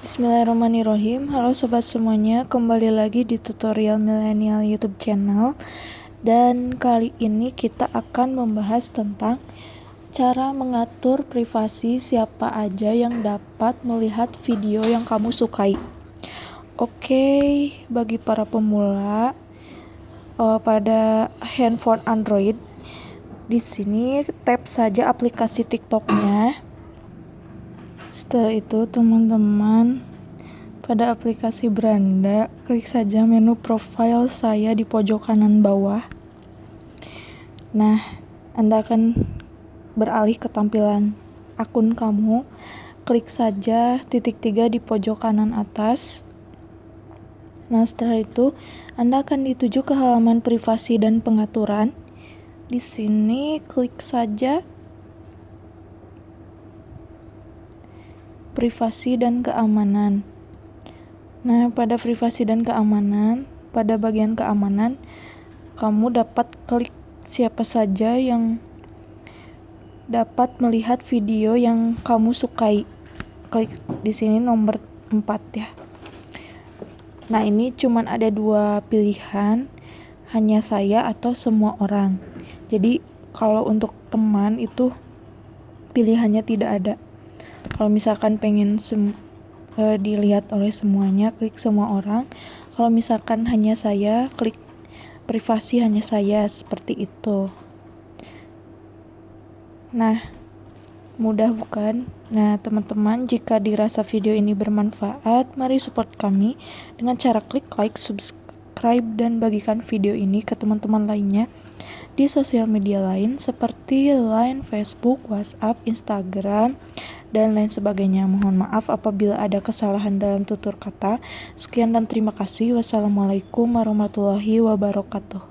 Bismillahirrahmanirrahim Halo sobat semuanya Kembali lagi di tutorial milenial youtube channel Dan kali ini kita akan membahas tentang Cara mengatur privasi siapa aja yang dapat melihat video yang kamu sukai Oke, bagi para pemula uh, Pada handphone Android di sini tap saja aplikasi TikToknya setelah itu, teman-teman, pada aplikasi beranda, klik saja menu profile saya di pojok kanan bawah. Nah, Anda akan beralih ke tampilan akun kamu. Klik saja titik tiga di pojok kanan atas. Nah, setelah itu, Anda akan dituju ke halaman privasi dan pengaturan. Di sini, klik saja privasi dan keamanan. Nah, pada privasi dan keamanan, pada bagian keamanan, kamu dapat klik siapa saja yang dapat melihat video yang kamu sukai. Klik di sini nomor 4 ya. Nah, ini cuman ada dua pilihan, hanya saya atau semua orang. Jadi, kalau untuk teman itu pilihannya tidak ada kalau misalkan pengen sem uh, dilihat oleh semuanya klik semua orang kalau misalkan hanya saya klik privasi hanya saya seperti itu nah mudah bukan? Nah, teman-teman, jika dirasa video ini bermanfaat, mari support kami dengan cara klik like, subscribe, dan bagikan video ini ke teman-teman lainnya di sosial media lain seperti Line, Facebook, WhatsApp, Instagram, dan lain sebagainya. Mohon maaf apabila ada kesalahan dalam tutur kata. Sekian dan terima kasih. Wassalamualaikum warahmatullahi wabarakatuh.